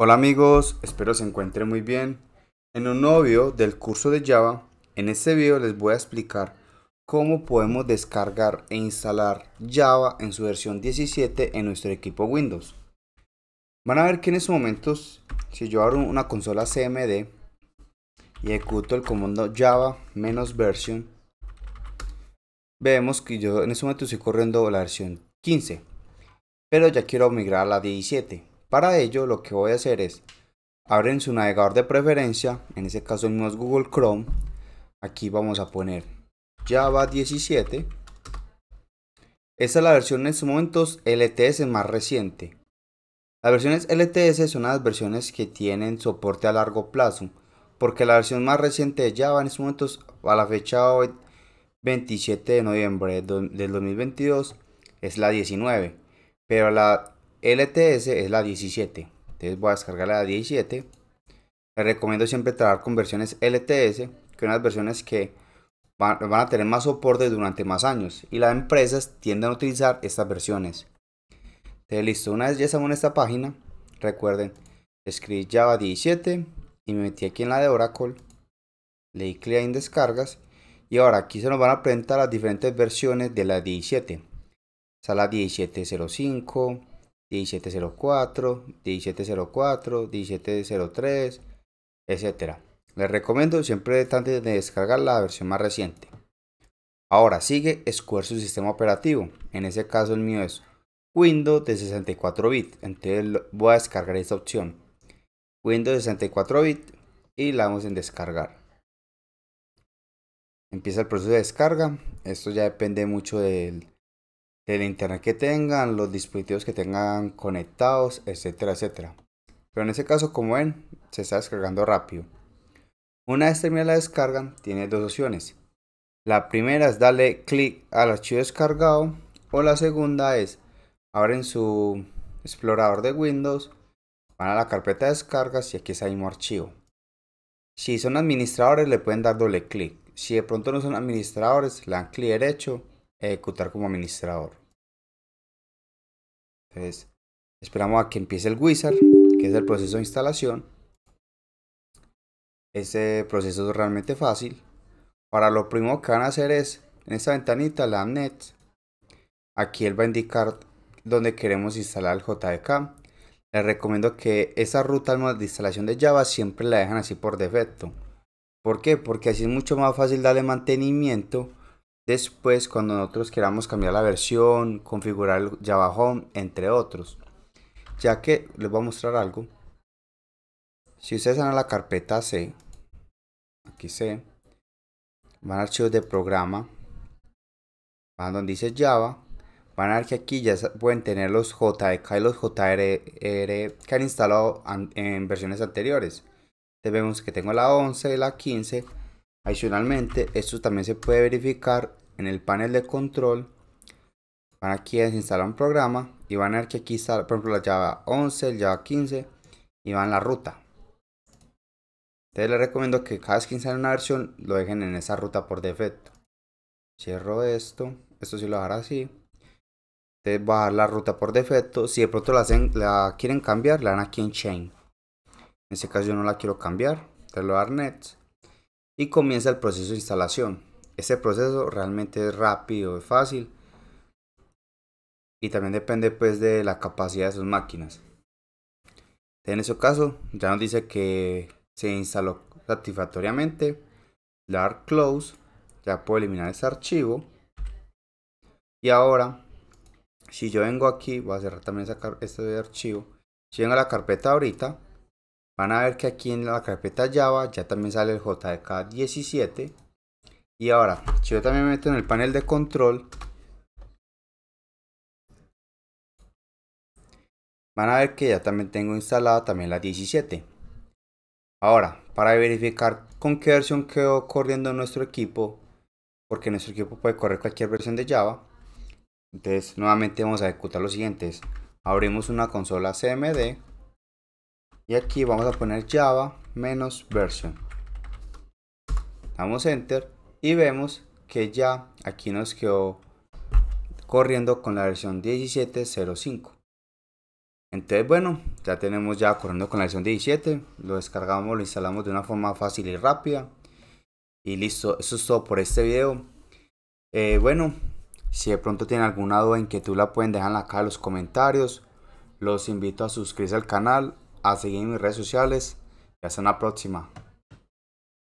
Hola amigos, espero se encuentren muy bien. En un nuevo video del curso de Java, en este video les voy a explicar cómo podemos descargar e instalar Java en su versión 17 en nuestro equipo Windows. Van a ver que en estos momentos, si yo abro una consola CMD y ejecuto el comando Java menos version, vemos que yo en ese momento estoy corriendo la versión 15, pero ya quiero migrar a la 17. Para ello lo que voy a hacer es abren su navegador de preferencia, en este caso el es Google Chrome. Aquí vamos a poner Java 17. Esta es la versión en estos momentos LTS más reciente. Las versiones LTS son las versiones que tienen soporte a largo plazo, porque la versión más reciente de Java en estos momentos a la fecha 27 de noviembre del 2022 es la 19, pero la LTS es la 17. Entonces voy a descargar la 17. Les recomiendo siempre trabajar con versiones LTS, que son las versiones que van, a tener más soporte durante más años. Y las empresas tienden a utilizar estas versiones. Entonces listo, una vez ya estamos en esta página, recuerden, escribí Java 17 y me metí aquí en la de Oracle. Le di clic en descargas. Y ahora aquí se nos van a presentar las diferentes versiones de la 17. Está la 1705, 1704, 1704, 1703, etc. Les recomiendo siempre antes de descargar la versión más reciente. Ahora sigue Square su sistema operativo. En ese caso el mío es Windows de 64 bits. Entonces voy a descargar esta opción. Windows 64 bits y la vamos en descargar. Empieza el proceso de descarga. Esto ya depende mucho del el internet que tengan, los dispositivos que tengan conectados, etcétera, etcétera. Pero en ese caso, como ven, se está descargando rápido. Una vez terminada la descarga, tiene dos opciones. La primera es darle clic al archivo descargado o la segunda es en su explorador de Windows, van a la carpeta de descargas y aquí está el mismo archivo. Si son administradores le pueden dar doble clic. Si de pronto no son administradores, le dan clic derecho ejecutar como administrador. esperamos a que empiece el wizard, que es el proceso de instalación. Ese proceso es realmente fácil. Para lo primero que van a hacer es, en esta ventanita, la .NET. Aquí él va a indicar donde queremos instalar el JDK. Les recomiendo que esa ruta de instalación de Java siempre la dejan así por defecto. ¿Por qué? Porque así es mucho más fácil darle mantenimiento después cuando nosotros queramos cambiar la versión, configurar el Java Home, entre otros. Ya que les voy a mostrar algo. Si ustedes van a la carpeta C, aquí C, van a archivos de programa, van donde dice Java, van a ver que aquí ya pueden tener los JDK y los JRR que han instalado en versiones anteriores. Entonces vemos que tengo la 11, y la 15 Adicionalmente, esto también se puede verificar en el panel de control. Van aquí a instalar un programa y van a ver que aquí está, por ejemplo, la Java 11, la Java 15 y van la ruta. Entonces les recomiendo que cada vez que instalen una versión lo dejen en esa ruta por defecto. Cierro esto, esto sí lo hará así. Entonces bajar la ruta por defecto. Si de pronto la, hacen, la quieren cambiar, la dan aquí en Chain. En este caso yo no la quiero cambiar, entonces lo dar Next y comienza el proceso de instalación. Este proceso realmente es rápido, es fácil y también depende pues de la capacidad de sus máquinas. En ese caso ya nos dice que se instaló satisfactoriamente. dar close, ya puedo eliminar ese archivo. Y ahora, si yo vengo aquí, voy a cerrar también este archivo. Si vengo a la carpeta ahorita, van a ver que aquí en la carpeta Java ya también sale el JDK17 y ahora si yo también me meto en el panel de control van a ver que ya también tengo instalada también la 17 ahora para verificar con qué versión quedó corriendo nuestro equipo porque nuestro equipo puede correr cualquier versión de Java entonces nuevamente vamos a ejecutar lo siguiente abrimos una consola cmd y aquí vamos a poner java menos version damos enter y vemos que ya aquí nos quedó corriendo con la versión 17.05 entonces bueno ya tenemos ya corriendo con la versión 17 lo descargamos lo instalamos de una forma fácil y rápida y listo eso es todo por este video eh, bueno si de pronto tienen alguna duda tú la pueden dejar en los comentarios los invito a suscribirse al canal a seguir en mis redes sociales y hasta una próxima.